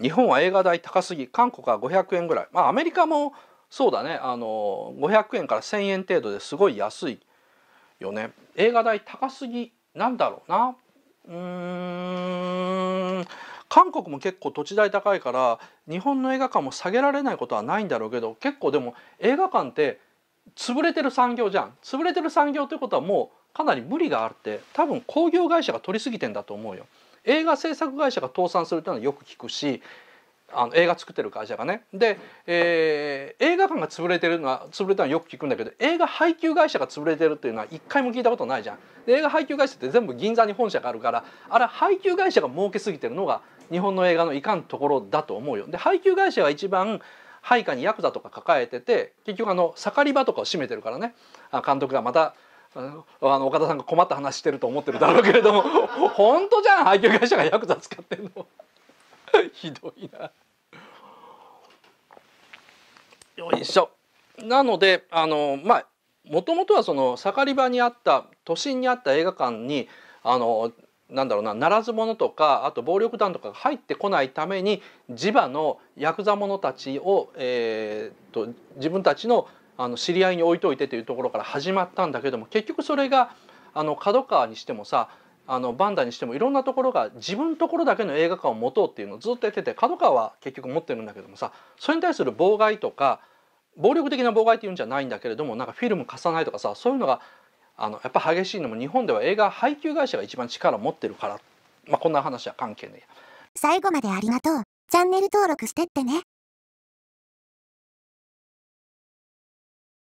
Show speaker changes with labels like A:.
A: 日本は映画代高すぎ韓国は500円ぐらいまあアメリカもそうだねあの500円から1,000円程度ですごい安いよね映画代高すぎなんだろうなうん韓国も結構土地代高いから日本の映画館も下げられないことはないんだろうけど結構でも映画館って潰れてる産業じゃん潰れてる産業ということはもうかなり無理があって多分工業会社が取りすぎてんだと思うよ。映画制作会社が倒産するというのはよく聞くしあの映画作ってる会社がねで、えー、映画館が潰れてるのは潰れたのはよく聞くんだけど映画配給会社が潰れてるっていうのは一回も聞いたことないじゃんで映画配給会社って全部銀座に本社があるからあれ配給会社が儲けすぎてるのが日本の映画のいかんところだと思うよで配給会社が一番配下にヤクザとか抱えてて結局あの盛り場とかを占めてるからね監督がまたあの岡田さんが困った話してると思ってるだろうけれども 本当じゃん配給会社がヤクザ使ってんの ひどいなよいしょなのであのまあもともとはその盛り場にあった都心にあった映画館にあのなんだろうなならず者とかあと暴力団とかが入ってこないために地場のヤクザ者たちを、えーと、と自分たちのあの知り合いに置いといてというところから始まったんだけども結局それがあの角川にしてもさあのバンダにしてもいろんなところが自分ところだけの映画館を持とうっていうのをずっとやってて角川は結局持ってるんだけどもさそれに対する妨害とか暴力的な妨害っていうんじゃないんだけれどもなんかフィルム貸さないとかさそういうのがあのやっぱ激しいのも日本では映画配給会社が一番力を持ってるから、まあ、こんな話は関係ねえ。最後までありがとうチャンネル登録してってね